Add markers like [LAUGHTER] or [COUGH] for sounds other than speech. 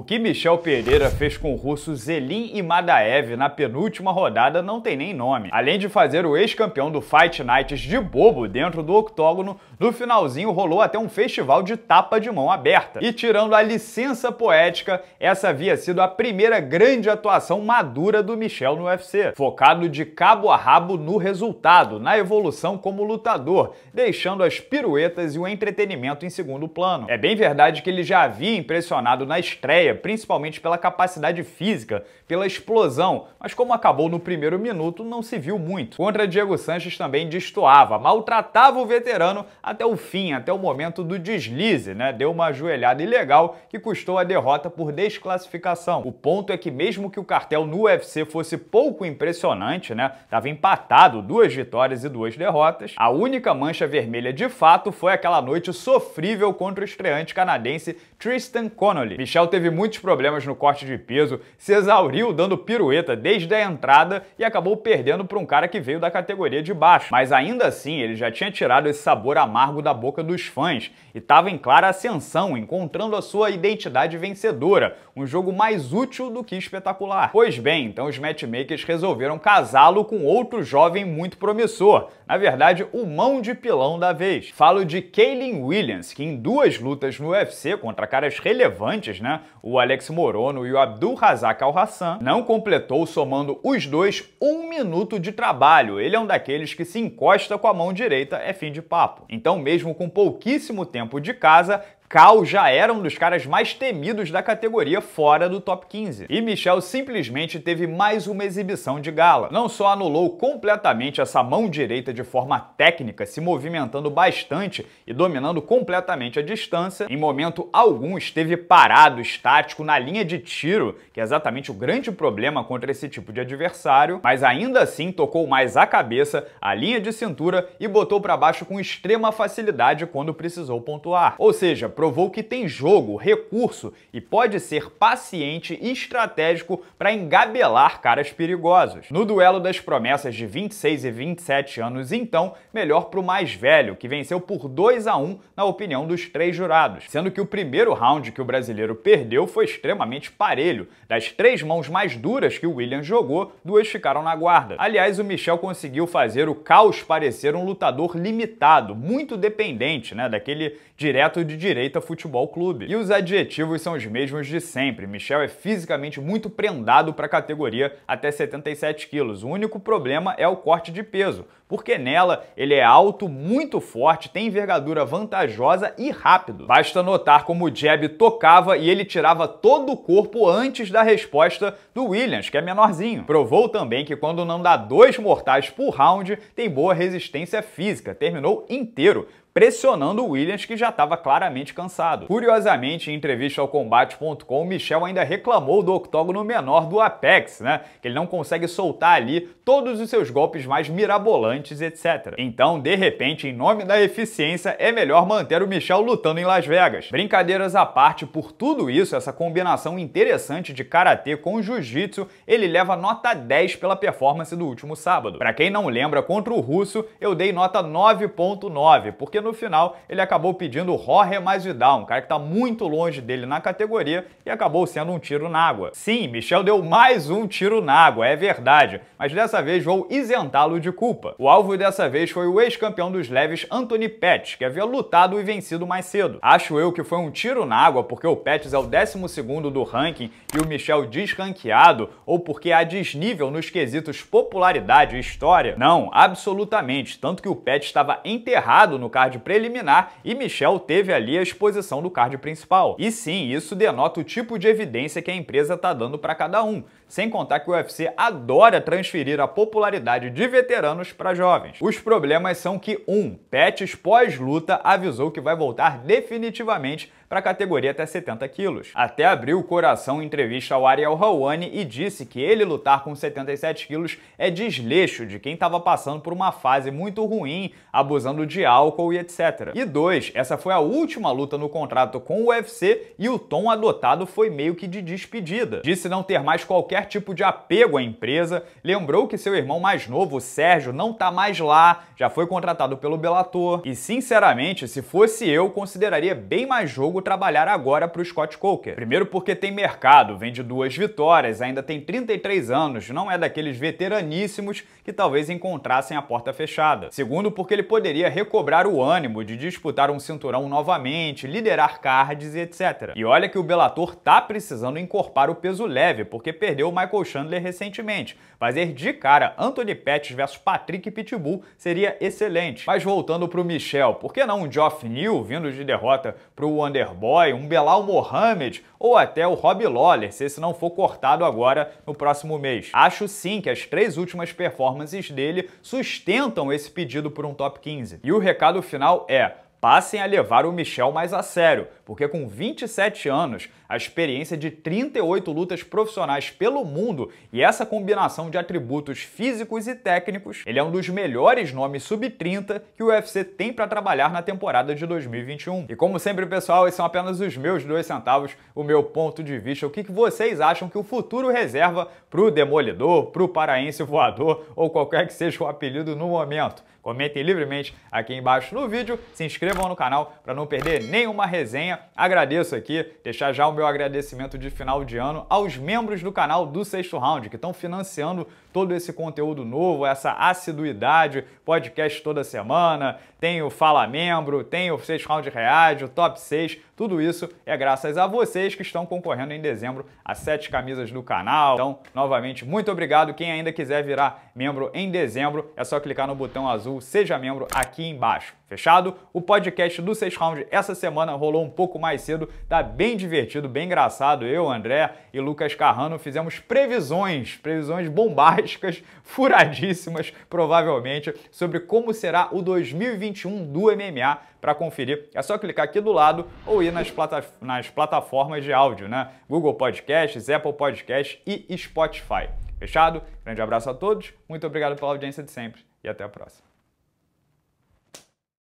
O que Michel Pereira fez com Russo Zelim e Madaev na penúltima rodada não tem nem nome. Além de fazer o ex-campeão do Fight Nights de bobo dentro do octógono, no finalzinho rolou até um festival de tapa de mão aberta. E tirando a licença poética, essa havia sido a primeira grande atuação madura do Michel no UFC, focado de cabo a rabo no resultado, na evolução como lutador, deixando as piruetas e o entretenimento em segundo plano. É bem verdade que ele já havia impressionado na estreia Maia, principalmente pela capacidade física, pela explosão, mas como acabou no primeiro minuto, não se viu muito. Contra Diego Sanches também destoava, maltratava o veterano até o fim, até o momento do deslize, né? Deu uma ajoelhada ilegal que custou a derrota por desclassificação. O ponto é que mesmo que o cartel no UFC fosse pouco impressionante, né? Tava empatado, duas vitórias e duas derrotas. A única mancha vermelha de fato foi aquela noite sofrível contra o estreante canadense Tristan Connolly. Michel teve muitos problemas no corte de peso, se exauriu dando pirueta desde a entrada e acabou perdendo para um cara que veio da categoria de baixo. Mas ainda assim, ele já tinha tirado esse sabor amargo da boca dos fãs e estava em clara ascensão, encontrando a sua identidade vencedora, um jogo mais útil do que espetacular. Pois bem, então os matchmakers resolveram casá-lo com outro jovem muito promissor, na verdade, o mão de pilão da vez. Falo de Kaylin Williams, que em duas lutas no UFC contra caras relevantes, né, o Alex Morono e o Abdul Razak Al Hassan, não completou, somando os dois, um minuto de trabalho. Ele é um daqueles que se encosta com a mão direita, é fim de papo. Então, mesmo com pouquíssimo tempo de casa, Cal já era um dos caras mais temidos da categoria fora do top 15. E Michel simplesmente teve mais uma exibição de gala. Não só anulou completamente essa mão direita de forma técnica, se movimentando bastante e dominando completamente a distância, em momento algum esteve parado, estático, na linha de tiro, que é exatamente o grande problema contra esse tipo de adversário, mas ainda assim tocou mais a cabeça, a linha de cintura e botou para baixo com extrema facilidade quando precisou pontuar. Ou seja, provou que tem jogo, recurso e pode ser paciente e estratégico para engabelar caras perigosos. No duelo das promessas de 26 e 27 anos, então, melhor para o mais velho, que venceu por 2 a 1 na opinião dos três jurados, sendo que o primeiro round que o brasileiro perdeu foi extremamente parelho. Das três mãos mais duras que o William jogou, duas ficaram na guarda. Aliás, o Michel conseguiu fazer o caos parecer um lutador limitado, muito dependente, né, daquele direto de direito Futebol Clube. E os adjetivos são os mesmos de sempre. Michel é fisicamente muito prendado para a categoria até 77 quilos. O único problema é o corte de peso porque nela ele é alto, muito forte, tem envergadura vantajosa e rápido. Basta notar como o jab tocava e ele tirava todo o corpo antes da resposta do Williams, que é menorzinho. Provou também que quando não dá dois mortais por round, tem boa resistência física, terminou inteiro, pressionando o Williams, que já estava claramente cansado. Curiosamente, em entrevista ao combate.com, Michel ainda reclamou do octógono menor do Apex, né? Que ele não consegue soltar ali todos os seus golpes mais mirabolantes etc. Então, de repente, em nome da eficiência, é melhor manter o Michel lutando em Las Vegas. Brincadeiras à parte, por tudo isso, essa combinação interessante de karatê com jiu-jitsu, ele leva nota 10 pela performance do último sábado. Para quem não lembra, contra o russo, eu dei nota 9.9, porque no final ele acabou pedindo Jorge vidal, um cara que tá muito longe dele na categoria e acabou sendo um tiro na água. Sim, Michel deu mais um tiro na água, é verdade, mas dessa vez vou isentá-lo de culpa. O o alvo dessa vez foi o ex-campeão dos leves Anthony Pettis, que havia lutado e vencido mais cedo. Acho eu que foi um tiro na água porque o Pettis é o 12 do ranking e o Michel desranqueado, ou porque há desnível nos quesitos popularidade e história? Não, absolutamente, tanto que o Pettis estava enterrado no card preliminar e Michel teve ali a exposição do card principal. E sim, isso denota o tipo de evidência que a empresa está dando para cada um, sem contar que o UFC adora transferir a popularidade de veteranos para jovens. Os problemas são que 1. Um, Pets pós-luta avisou que vai voltar definitivamente para a categoria até 70 quilos. Até abriu o coração em entrevista ao Ariel Helwani e disse que ele lutar com 77 quilos é desleixo de quem estava passando por uma fase muito ruim, abusando de álcool e etc. E dois, essa foi a última luta no contrato com o UFC e o tom adotado foi meio que de despedida. Disse não ter mais qualquer tipo de apego à empresa, lembrou que seu irmão mais novo, o Sérgio, não tá mais lá, já foi contratado pelo Bellator e sinceramente, se fosse eu, consideraria bem mais jogo jogo trabalhar agora para o Scott Coker. Primeiro porque tem mercado, vende duas vitórias, ainda tem 33 anos, não é daqueles veteraníssimos que talvez encontrassem a porta fechada. Segundo porque ele poderia recobrar o ânimo de disputar um cinturão novamente, liderar cards e etc. E olha que o Bellator tá precisando encorpar o peso leve, porque perdeu o Michael Chandler recentemente. Fazer é de cara Anthony Pettis versus Patrick Pitbull seria excelente. Mas voltando pro Michel, por que não um Geoff New vindo de derrota pro Wander um Belal Mohamed ou até o Rob Lawler, se esse não for cortado agora no próximo mês. Acho sim que as três últimas performances dele sustentam esse pedido por um top 15. E o recado final é: passem a levar o Michel mais a sério, porque com 27 anos a experiência de 38 lutas profissionais pelo mundo e essa combinação de atributos físicos e técnicos, ele é um dos melhores nomes sub-30 que o UFC tem para trabalhar na temporada de 2021. E como sempre, pessoal, esses são apenas os meus dois centavos, o meu ponto de vista, o que vocês acham que o futuro reserva para o Demolidor, para o Paraense Voador ou qualquer que seja o apelido no momento. Comentem livremente aqui embaixo no vídeo, se inscrevam no canal para não perder nenhuma resenha. Agradeço aqui, deixar já o meu agradecimento de final de ano aos membros do canal do Sexto Round, que estão financiando todo esse conteúdo novo, essa assiduidade, podcast toda semana, tem o Fala Membro, tem o Sexto Round Reage, o Top 6, tudo isso é graças a vocês que estão concorrendo em dezembro a sete camisas do canal. Então, novamente, muito obrigado. Quem ainda quiser virar membro em dezembro, é só clicar no botão azul Seja Membro aqui embaixo. Fechado? O podcast do Seis Round essa semana rolou um pouco mais cedo, tá bem divertido, bem engraçado. Eu, André e Lucas Carrano fizemos previsões, previsões bombásticas, [LAUGHS] furadíssimas, provavelmente, sobre como será o 2021 do MMA para conferir. É só clicar aqui do lado ou ir nas, plata nas plataformas de áudio, né? Google Podcasts, Apple Podcasts e Spotify. Fechado? Grande abraço a todos, muito obrigado pela audiência de sempre e até a próxima.